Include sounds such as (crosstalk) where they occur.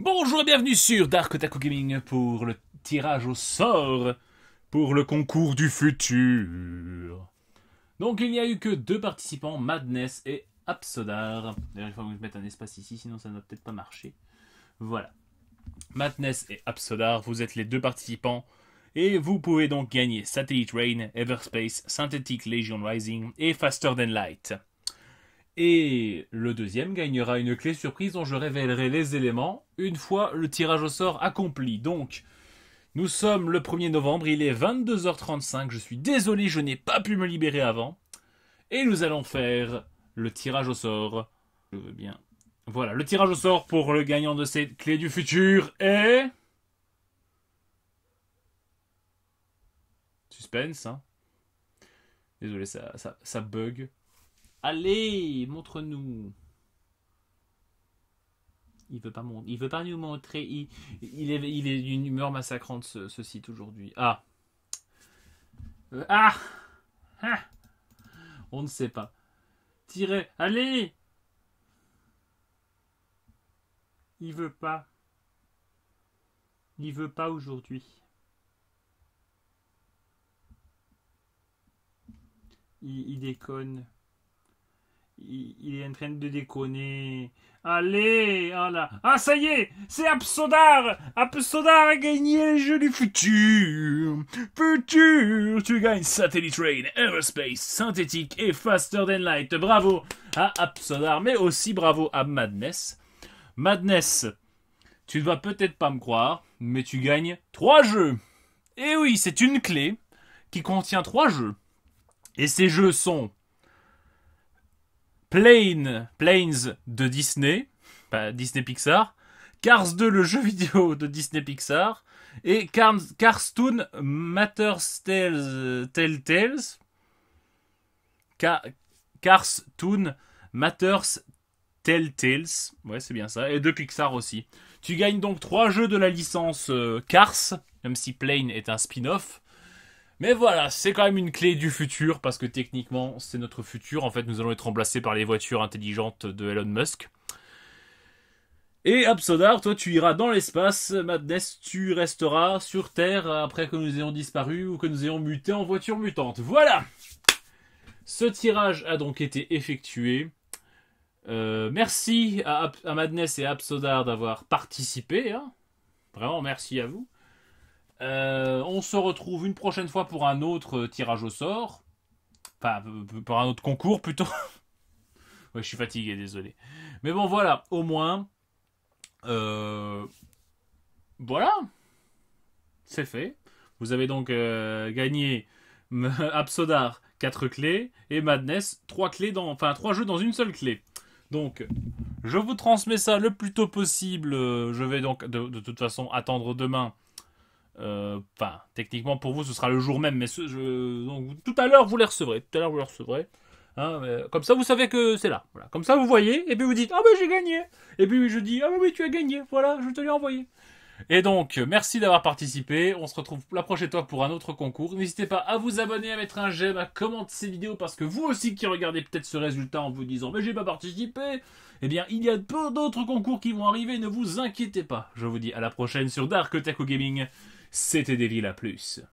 Bonjour et bienvenue sur Dark Otaku Gaming pour le tirage au sort pour le concours du futur. Donc il n'y a eu que deux participants, Madness et Absodar. D'ailleurs il faut que je mette un espace ici sinon ça ne va peut-être pas marcher. Voilà. Madness et Absodar, vous êtes les deux participants et vous pouvez donc gagner Satellite Rain, Everspace, Synthetic Legion Rising et Faster Than Light. Et le deuxième gagnera une clé surprise dont je révélerai les éléments une fois le tirage au sort accompli. Donc, nous sommes le 1er novembre, il est 22h35, je suis désolé, je n'ai pas pu me libérer avant. Et nous allons faire le tirage au sort. Je veux bien. Voilà, le tirage au sort pour le gagnant de cette clé du futur est... Suspense, hein. Désolé, ça, ça, ça bug. Allez, montre-nous. Il veut pas Il veut pas nous montrer. Il, est, il est d'une humeur massacrante ce, site aujourd'hui. Ah. Euh, ah. ah. On ne sait pas. Tirez. Allez. Il veut pas. Il veut pas aujourd'hui. Il, il déconne. Il, est en train de déconner. Allez, voilà. Ah, ça y est, c'est Absodar Absodar a gagné le jeu du futur Futur Tu gagnes Satellite Rain, Aerospace, Synthétique et Faster Than Light. Bravo à Absodar, mais aussi bravo à Madness. Madness, tu ne vas peut-être pas me croire, mais tu gagnes 3 jeux Et eh oui, c'est une clé qui contient 3 jeux. Et ces jeux sont Plane, Planes de Disney, Disney Pixar, Cars 2, le jeu vidéo de Disney Pixar, et Cars, Toon Matters Tales, Tales, Cars Toon Matters Tell Tales, ouais c'est bien ça, et de Pixar aussi. Tu gagnes donc trois jeux de la licence euh, Cars, même si plain est un spin-off, mais voilà, c'est quand même une clé du futur parce que techniquement, c'est notre futur. En fait, nous allons être remplacés par les voitures intelligentes de Elon Musk. Et Absodar, toi tu iras dans l'espace, Madness, tu resteras sur Terre après que nous ayons disparu ou que nous ayons muté en voiture mutante. Voilà Ce tirage a donc été effectué. Euh, merci à, Madness et Absodar d'avoir participé. Hein. Vraiment, merci à vous. Euh, on se retrouve une prochaine fois pour un autre euh, tirage au sort. Enfin, pour un autre concours plutôt. (laughs) ouais, je suis fatigué, désolé. Mais bon, voilà, au moins. Euh, voilà. C'est fait. Vous avez donc gagné (laughs) Absodar 4 clés et Madness 3 clés dans. Enfin, 3 jeux dans une seule clé. Donc, je vous transmets ça le plus tôt possible. Je vais donc de toute façon attendre demain euh, enfin, techniquement pour vous, ce sera le jour même, mais tout à l'heure vous les recevrez. Tout à l'heure vous les recevrez. Hein, comme ça, vous savez que c'est là. Comme ça, vous voyez, et puis vous dites Ah, ben j'ai gagné Et puis je dis Ah, ben oui, tu as gagné, voilà, je te l'ai envoyé. Et donc, merci d'avoir participé. On se retrouve la prochaine fois pour un autre concours. N'hésitez pas à vous abonner, à mettre un j'aime, à commenter ces vidéos parce que vous aussi qui regardez peut-être ce résultat en vous disant Mais j'ai pas participé, eh bien, il y a peu d'autres concours qui vont arriver, ne vous inquiétez pas. Je vous dis à la prochaine sur Dark Tech Gaming c'était Des Villes à plus.